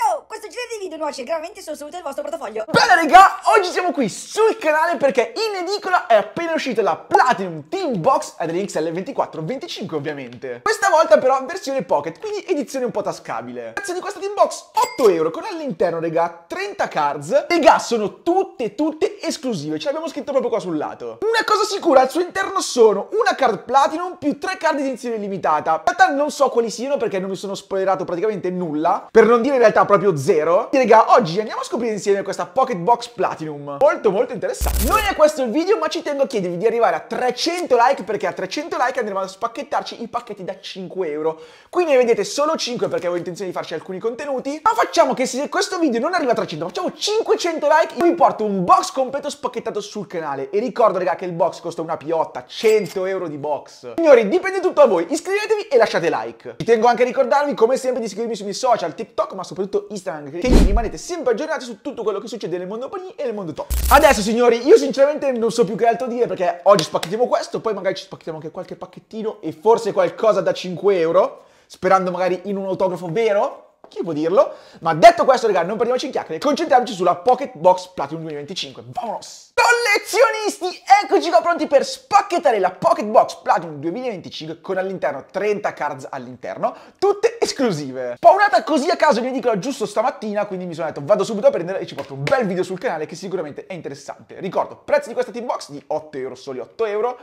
Ciao, questo genere di video nuoce gravemente sono saluto del vostro portafoglio Bella regà, oggi siamo qui sul canale perché in edicola è appena uscita la Platinum Team Box ADXL 24 2425 ovviamente Questa volta però versione pocket, quindi edizione un po' tascabile Prezzo di questa team box 8 euro con all'interno raga 30 cards Raga sono tutte tutte esclusive, ce l'abbiamo scritto proprio qua sul lato Una cosa sicura, al suo interno sono una card Platinum più 3 card edizione limitata In realtà non so quali siano perché non mi sono spoilerato praticamente nulla Per non dire in realtà proprio zero. E raga, oggi andiamo a scoprire insieme questa Pocket Box Platinum. Molto molto interessante. Non è questo il video, ma ci tengo a chiedervi di arrivare a 300 like perché a 300 like andremo a spacchettarci i pacchetti da 5 euro. Qui ne vedete solo 5 perché avevo intenzione di farci alcuni contenuti. Ma facciamo che se questo video non arriva a 300, facciamo 500 like, io vi porto un box completo spacchettato sul canale. E ricordo raga che il box costa una piotta, 100 euro di box. Signori, dipende tutto da voi, iscrivetevi e lasciate like. Ci tengo anche a ricordarvi come sempre di seguirmi sui miei social, TikTok, ma soprattutto soprattutto Instagram, che quindi rimanete sempre aggiornati su tutto quello che succede nel mondo Open e nel mondo top. Adesso signori, io sinceramente non so più che altro dire perché oggi spacchettiamo questo, poi magari ci spacchettiamo anche qualche pacchettino e forse qualcosa da 5 euro, sperando magari in un autografo vero, chi può dirlo? Ma detto questo, ragazzi, non perdiamoci in chiacchiere, concentriamoci sulla Pocket Box Platinum 2025. Vamonos! Collezionisti, eccoci qua pronti per spacchettare la Pocket Box Platinum 2025 con all'interno 30 cards all'interno, tutte esclusive. Paunata così a caso in edicola giusto stamattina, quindi mi sono detto vado subito a prendere e ci porto un bel video sul canale che sicuramente è interessante. Ricordo, prezzo di questa team box di 8 euro, soli 8 euro,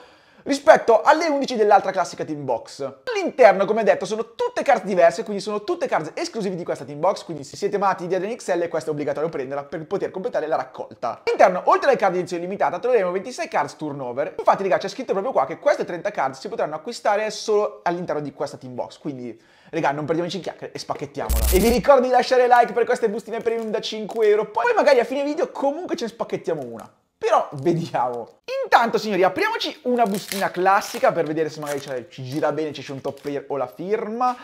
rispetto alle 11 dell'altra classica team box. All'interno, come detto, sono tutte carte diverse, quindi sono tutte carte esclusive di questa team box, quindi se siete amati di Adrian XL questa è obbligatorio prenderla per poter completare la raccolta. All'interno, oltre alle carte edizione limitata, troveremo 26 cards turnover. Infatti, ragazzi, c'è scritto proprio qua che queste 30 cards si potranno acquistare solo all'interno di questa team box, quindi Regà, non perdiamoci in chiacchiere e spacchettiamola. E vi ricordo di lasciare like per queste bustine premium da 5 euro. Poi magari a fine video comunque ce ne spacchettiamo una. Però vediamo. Intanto signori, apriamoci una bustina classica per vedere se magari ci gira bene, ci c'è un top player o la firma.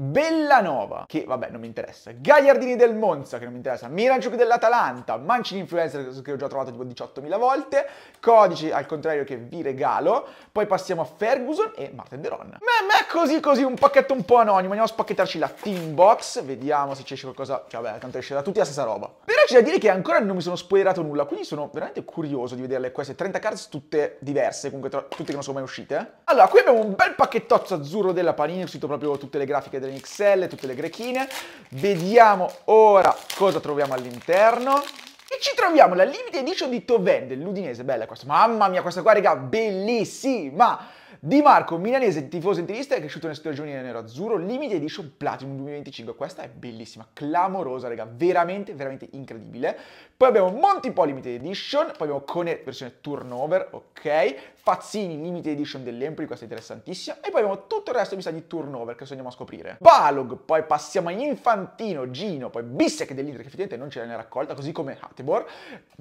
Bellanova, che vabbè non mi interessa, Gagliardini del Monza, che non mi interessa, Miranciuk dell'Atalanta, Mancini Influencer, che ho già trovato tipo 18.000 volte, Codici al contrario che vi regalo, poi passiamo a Ferguson e Martin Deron. Ma è così così, un pacchetto un po' anonimo, andiamo a spacchettarci la team box, vediamo se c'è qualcosa, cioè vabbè, tanto esce da tutti la stessa roba. Però c'è da dire che ancora non mi sono spoilerato nulla, quindi sono veramente curioso di vederle queste 30 cards tutte diverse, comunque tutte che non sono mai uscite. Allora, qui abbiamo un bel pacchettozzo azzurro della Panini, ho scritto proprio tutte le grafiche delle in XL, tutte le grechine. Vediamo ora cosa troviamo all'interno. E ci troviamo la limited edition di Toven dell'Udinese, bella questa, mamma mia questa qua raga, bellissima! Di Marco, milanese, tifoso interista, è cresciuto nel settore nero-azzurro, limited edition Platinum 2025, questa è bellissima, clamorosa raga, veramente, veramente incredibile. Poi abbiamo Montipo limited edition, poi abbiamo Cone versione turnover, ok, Fazzini limited edition dell'Empoli, questa è interessantissima, e poi abbiamo tutti tutto il resto mi sa di turnover che andiamo a scoprire. Balog, poi passiamo a Infantino, Gino, poi Bissek dell'Inter, che effettivamente non c'era nella raccolta, così come Hatebor.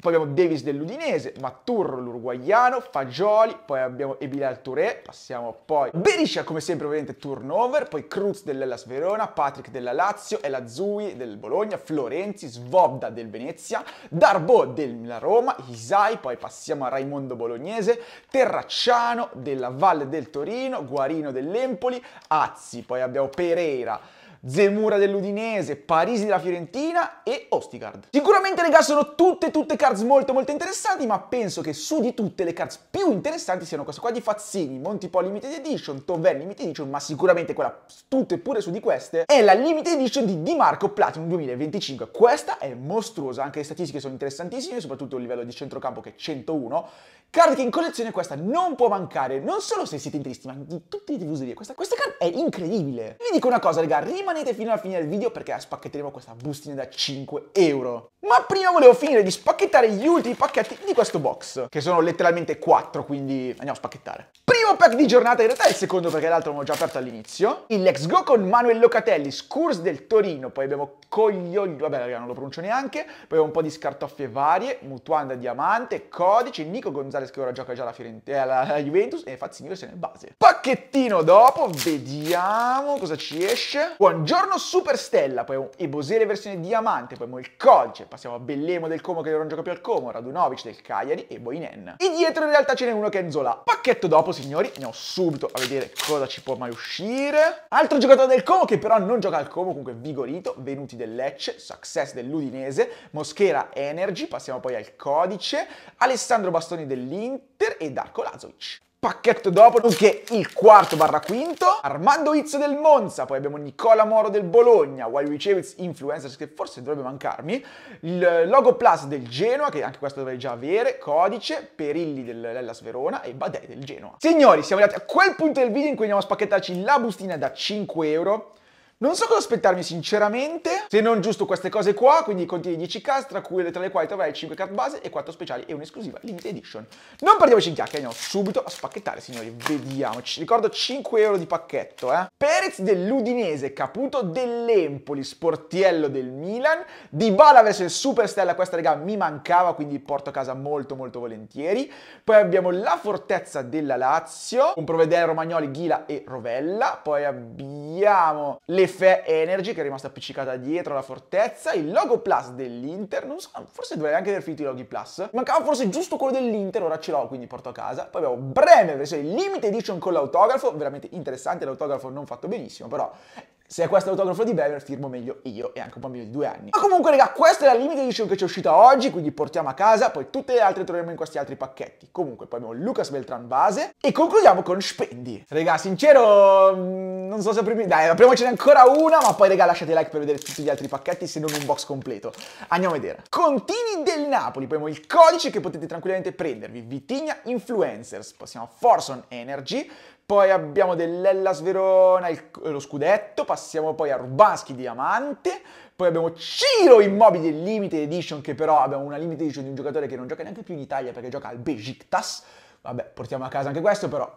Poi abbiamo Davis dell'Udinese, Maturro l'Uruguaiano, Fagioli, poi abbiamo Ebilal Touré, passiamo poi Beriscia come sempre ovviamente turnover, poi Cruz dell'Ellas Verona, Patrick della Lazio, Elazui del Bologna, Florenzi, Svobda del Venezia, Darbo della Roma, Isai, poi passiamo a Raimondo Bolognese, Terracciano della Valle del Torino, Guarino dell'Empire, Empoli, Azzi, poi abbiamo Pereira, Zemura dell'Udinese, Parisi della Fiorentina e Ostigard. Sicuramente raga sono tutte tutte cards molto molto interessanti ma penso che su di tutte le cards più interessanti siano questa qua di Fazzini, Montipò Limited Edition, Toven Limited Edition ma sicuramente quella tutte e pure su di queste è la Limited Edition di Di Marco Platinum 2025. Questa è mostruosa, anche le statistiche sono interessantissime soprattutto il livello di centrocampo che è 101. Card che in collezione questa non può mancare non solo se siete tristi ma di tutte le tivuserie. Questa, questa card è incredibile. Vi dico una cosa ragazzi, rimanete fino alla fine del video perché spacchetteremo questa bustina da 5 euro. Ma prima volevo finire di spacchettare gli ultimi pacchetti di questo box, che sono letteralmente 4, quindi andiamo a spacchettare primo pack di giornata, in realtà è il secondo perché l'altro l'ho già aperto all'inizio. Il Let's Go con Manuel Locatelli, Scurs del Torino, poi abbiamo Coglioglio, vabbè ragazzi non lo pronuncio neanche, poi abbiamo un po' di scartoffie varie, Mutuanda Diamante, Codice, Nico Gonzalez che ora gioca già alla, Fiorent- alla, alla Juventus e Fazzini versione base. Pacchettino dopo, vediamo cosa ci esce. Buongiorno Superstella, poi abbiamo Ebosere versione Diamante, poi abbiamo il Codice, passiamo a Bellemo del Como che ora non gioca più al Como, Radunovic del Cagliari e Boinen. E dietro in realtà ce n'è uno che è Nzola. Pacchetto dopo signore signori, andiamo subito a vedere cosa ci può mai uscire. Altro giocatore del Como che però non gioca al Como, comunque Vigorito, Venuti del Lecce, Success dell'Udinese, Moschera Energy, passiamo poi al Codice, Alessandro Bastoni dell'Inter e Darko Lazovic. Pacchetto dopo, nonché il quarto barra quinto, Armando Izzo del Monza, poi abbiamo Nicola Moro del Bologna, Wai Ceviz Influencers, che forse dovrebbe mancarmi, il Logo Plus del Genoa, che anche questo dovrei già avere, Codice, Perilli dell'Ellas Verona e Badè del Genoa. Signori, siamo arrivati a quel punto del video in cui andiamo a spacchettarci la bustina da 5 euro, non so cosa aspettarmi sinceramente, se non giusto queste cose qua, quindi contiene 10 cast, tra, cui, tra le quali troverai 5 card base e 4 speciali e un'esclusiva limited edition. Non perdiamoci in chiacchiere, andiamo subito a spacchettare, signori, vediamoci. Ricordo 5 euro di pacchetto, eh. Perez dell'Udinese, Caputo dell'Empoli, Sportiello del Milan, Dybala verso il Superstella, questa regà mi mancava, quindi porto a casa molto molto volentieri. Poi abbiamo la Fortezza della Lazio, un Provedere, Romagnoli, Ghila e Rovella. Poi abbiamo le F Energy che è rimasta appiccicata dietro alla fortezza, il logo Plus dell'Inter, non so, forse dovrei anche aver finito i loghi Plus, mancava forse giusto quello dell'Inter, ora ce l'ho quindi porto a casa, poi abbiamo Bremer, versione limited edition con l'autografo, veramente interessante, l'autografo non fatto benissimo, però se è questo l'autografo di Bever, firmo meglio io e anche un bambino di due anni. Ma comunque, raga, questa è la limited edition che ci è uscita oggi, quindi portiamo a casa, poi tutte le altre troveremo in questi altri pacchetti. Comunque, poi abbiamo Lucas Beltran base e concludiamo con Spendi. Raga, sincero, mm, non so se aprirmi... Dai, apriamocene ancora una, ma poi, raga, lasciate like per vedere tutti gli altri pacchetti, se non un box completo. Andiamo a vedere. Contini del Napoli, poi abbiamo il codice che potete tranquillamente prendervi. Vitigna Influencers, possiamo Forson Energy, poi abbiamo dell'Ellas Verona il, lo scudetto, passiamo poi a Rubanski Diamante, poi abbiamo Ciro Immobile Limited Edition che però abbiamo una limited edition di un giocatore che non gioca neanche più in Italia perché gioca al Besiktas. Vabbè, portiamo a casa anche questo però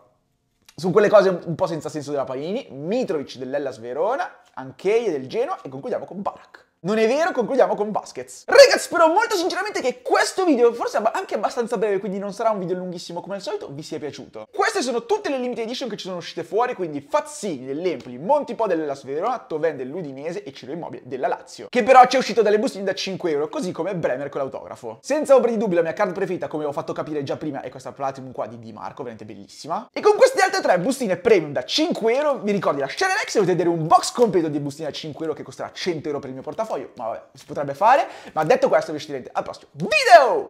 sono quelle cose un po' senza senso della Panini, Mitrovic dell'Ellas Verona, Anchei del Genoa e concludiamo con Barak. Non è vero, concludiamo con Baskets. Ragazzi, spero molto sinceramente che questo video, forse anche abbastanza breve, quindi non sarà un video lunghissimo come al solito, vi sia piaciuto. Queste sono tutte le limited edition che ci sono uscite fuori, quindi Fazzini dell'Empoli, Montipò della Sverona, Verona, Toven dell'Udinese e Ciro Immobile della Lazio, che però ci è uscito dalle bustine da 5 euro, così come Bremer con l'autografo. Senza ombra di dubbio la mia card preferita, come ho fatto capire già prima, è questa Platinum qua di Di Marco, veramente bellissima. E con queste altre tre bustine premium da 5 euro, vi ricordo di lasciare like se volete vedere un box completo di bustine da 5 euro che costerà 100 euro per il mio portafoglio poi, ma vabbè, si potrebbe fare. Ma detto questo, vi ci al prossimo video!